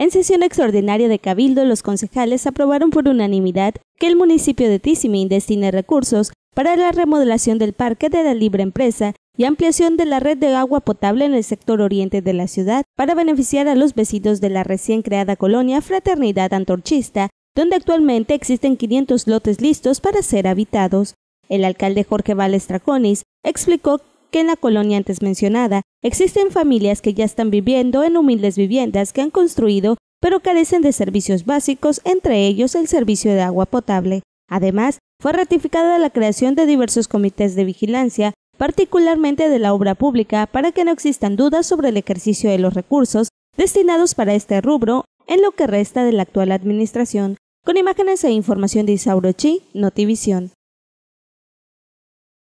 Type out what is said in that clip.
En sesión extraordinaria de Cabildo, los concejales aprobaron por unanimidad que el municipio de Tizimín destine recursos para la remodelación del parque de la libre empresa y ampliación de la red de agua potable en el sector oriente de la ciudad para beneficiar a los vecinos de la recién creada colonia Fraternidad Antorchista, donde actualmente existen 500 lotes listos para ser habitados. El alcalde Jorge Valles Traconis explicó que en la colonia antes mencionada Existen familias que ya están viviendo en humildes viviendas que han construido, pero carecen de servicios básicos, entre ellos el servicio de agua potable. Además, fue ratificada la creación de diversos comités de vigilancia, particularmente de la obra pública, para que no existan dudas sobre el ejercicio de los recursos destinados para este rubro en lo que resta de la actual administración. Con imágenes e información de Isauro Chi, Notivisión.